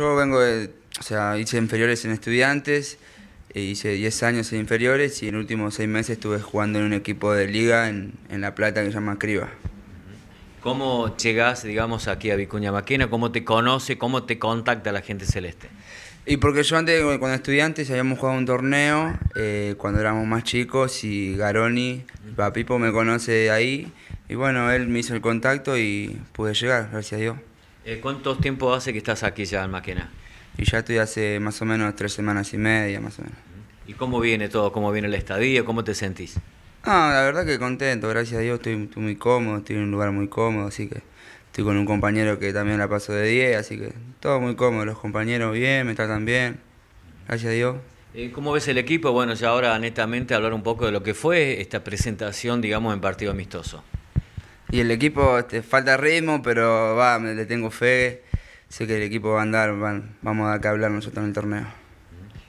Yo vengo de, o sea, hice inferiores en estudiantes, eh, hice 10 años en inferiores y en los últimos 6 meses estuve jugando en un equipo de liga en, La Plata que se llama Criba. ¿Cómo llegás, digamos, aquí a Vicuña Maquena? ¿Cómo te conoce? ¿Cómo te contacta la gente celeste? Y porque yo antes, eh, cuando estudiantes, habíamos jugado un torneo eh, cuando éramos más chicos y Garoni, papipo, me conoce de ahí. Y bueno, él me hizo el contacto y pude llegar, gracias a Dios. ¿Cuántos eh, ¿Cuánto tiempo hace que estás aquí ya en Maquena? Y ya estoy hace más o menos tres semanas y media, más o menos. ¿Y cómo viene todo? ¿Cómo viene el estadía? ¿Cómo te sentís? Ah, la verdad que contento, gracias a Dios estoy, muy cómodo, estoy en un lugar muy cómodo, así que estoy con un compañero que también la paso de 10, así que todo muy cómodo, los compañeros bien, me tratan bien, gracias a Dios. Eh, ¿Cómo ves el equipo? Bueno, ya ahora netamente hablar un poco de lo que fue esta presentación, digamos, en partido amistoso. Y el equipo este, falta ritmo, pero va, le tengo fe. Sé que el equipo va a andar, vamos a hablar nosotros en el torneo.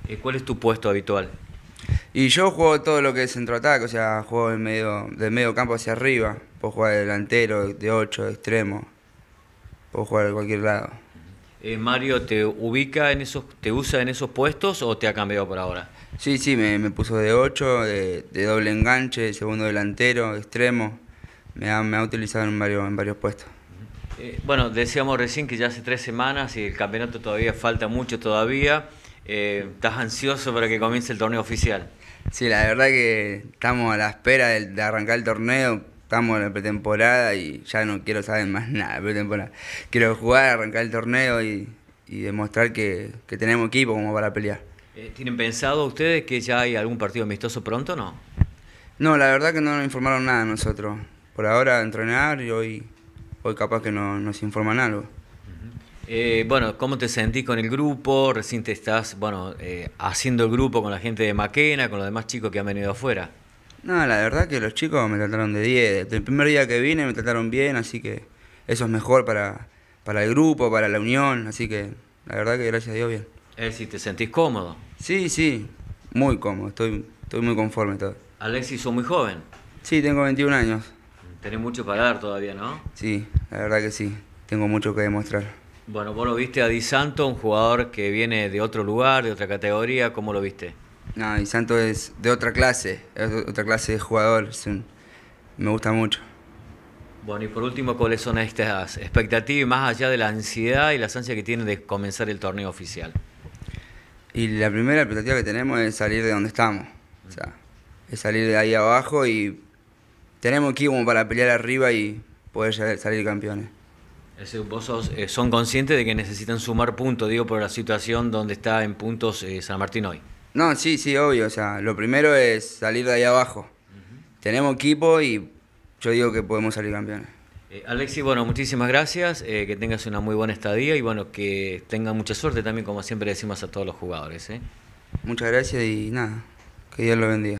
Eh, ¿Cuál es tu puesto habitual? Y yo juego todo lo que es centroataque, o sea, juego en medio, de medio campo hacia arriba. Puedo jugar de delantero, de ocho, de extremo. Puedo jugar de cualquier lado. Eh, Mario, ¿te ubica en esos, te usa en esos puestos o te ha cambiado por ahora? Sí, sí, me, puso de 8, de, de doble enganche, segundo delantero, extremo me ha, utilizado en varios, en varios puestos. Eh, bueno, decíamos recién que ya hace tres semanas y el campeonato todavía falta mucho todavía. Eh, ¿Estás ansioso para que comience el torneo oficial? Sí, la verdad que estamos a la espera de, arrancar el torneo. Estamos en la pretemporada y ya no quiero saber más nada de pretemporada. Quiero jugar, arrancar el torneo y, demostrar que, tenemos equipo como para pelear. Eh, ¿Tienen pensado ustedes que ya hay algún partido amistoso pronto no? No, la verdad que no nos informaron nada nosotros por ahora entrenar y hoy, hoy capaz que nos informan algo. Eh, bueno, ¿cómo te sentís con el grupo? Recién te estás, bueno, eh, haciendo el grupo con la gente de Maquena, con los demás chicos que han venido afuera. No, la verdad que los chicos me trataron de 10. El primer día que vine me trataron bien, así que eso es mejor para, para el grupo, para la unión, así que la verdad que gracias a Dios bien. Alexis, ¿te sentís cómodo? Sí, sí, muy cómodo, estoy, estoy muy conforme todo. Alexis, sos muy joven. Sí, tengo 21 años. Tenés mucho para dar todavía, ¿no? Sí, la verdad que sí. Tengo mucho que demostrar. Bueno, vos lo viste a Di Santo, un jugador que viene de otro lugar, de otra categoría. ¿Cómo lo viste? No, Di Santo es de otra clase, es otra clase de jugador. me gusta mucho. Bueno, y por último, ¿cuáles son estas expectativas más allá de la ansiedad y la ansia que tienen de comenzar el torneo oficial? Y la primera expectativa que tenemos es salir de donde estamos. O sea, es salir de ahí abajo y tenemos equipo para pelear arriba y poder salir campeones. Vos sos, eh, son conscientes de que necesitan sumar puntos, digo, por la situación donde está en puntos eh, San Martín hoy. No, sí, sí, obvio. O sea, lo primero es salir de ahí abajo. Tenemos equipo y yo digo que podemos salir campeones. Eh, Alexi, bueno, muchísimas gracias, que tengas una muy buena estadía y bueno, que tengan mucha suerte también, como siempre decimos a todos los jugadores. Muchas gracias y nada, que Dios lo bendiga.